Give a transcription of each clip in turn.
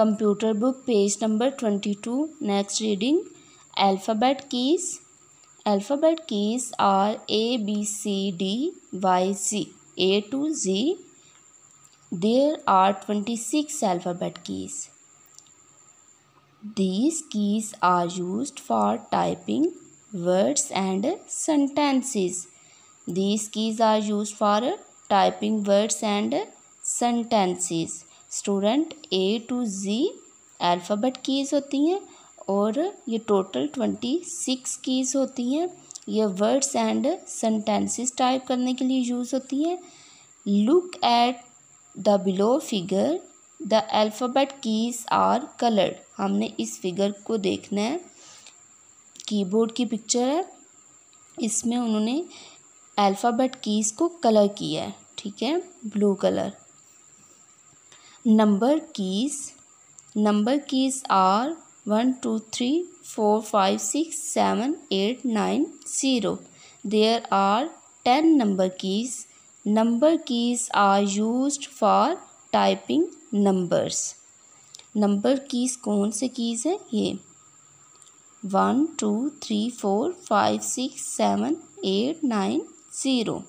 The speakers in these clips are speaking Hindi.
computer book page number 22 next reading alphabet keys alphabet keys are a b c d y z a to z there are 26 alphabet keys these keys are used for typing words and sentences these keys are used for typing words and sentences student A to Z alphabet keys होती हैं और ये टोटल ट्वेंटी सिक्स कीज़ होती हैं ये वर्ड्स एंड सेंटेंसेस टाइप करने के लिए यूज़ होती हैं look at the below figure the alphabet keys are coloured हमने इस फिगर को देखना है कीबोर्ड की पिक्चर है इसमें उन्होंने अल्फ़ाबेट कीज़ को कलर किया है ठीक है blue colour number keys number keys are one two three four five six seven eight nine zero there are ten number keys number keys are use for typing numbers number keys कौन से कीज़ हैं ये one two three four five six seven eight nine zero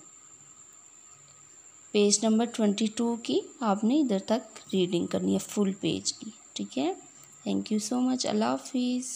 page number twenty two की आपने इधर तक रीडिंग करनी है फुल पेज की ठीक है थैंक यू सो मच अल्लाह हाफिज़